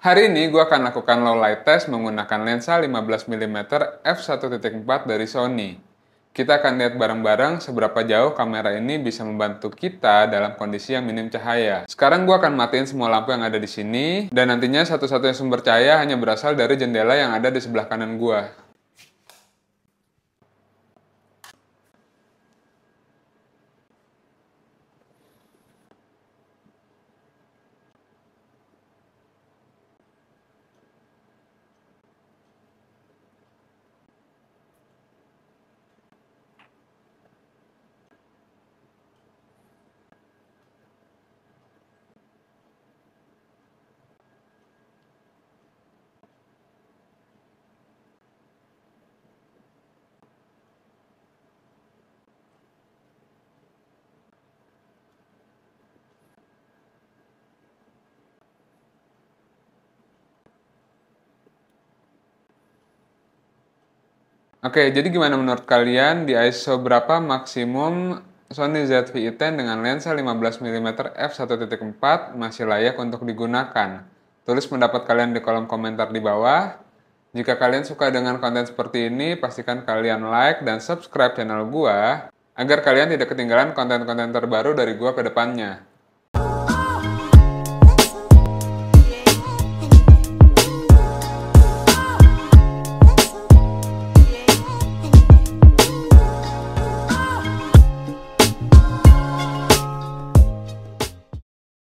Hari ini gue akan lakukan low light test menggunakan lensa 15mm f1.4 dari Sony. Kita akan lihat bareng-bareng seberapa jauh kamera ini bisa membantu kita dalam kondisi yang minim cahaya. Sekarang gue akan matiin semua lampu yang ada di sini, dan nantinya satu-satunya sumber cahaya hanya berasal dari jendela yang ada di sebelah kanan gue. Oke, jadi gimana menurut kalian di ISO berapa maksimum Sony ZV-E10 dengan lensa 15mm f1.4 masih layak untuk digunakan? Tulis pendapat kalian di kolom komentar di bawah. Jika kalian suka dengan konten seperti ini, pastikan kalian like dan subscribe channel gua agar kalian tidak ketinggalan konten-konten terbaru dari gua ke depannya.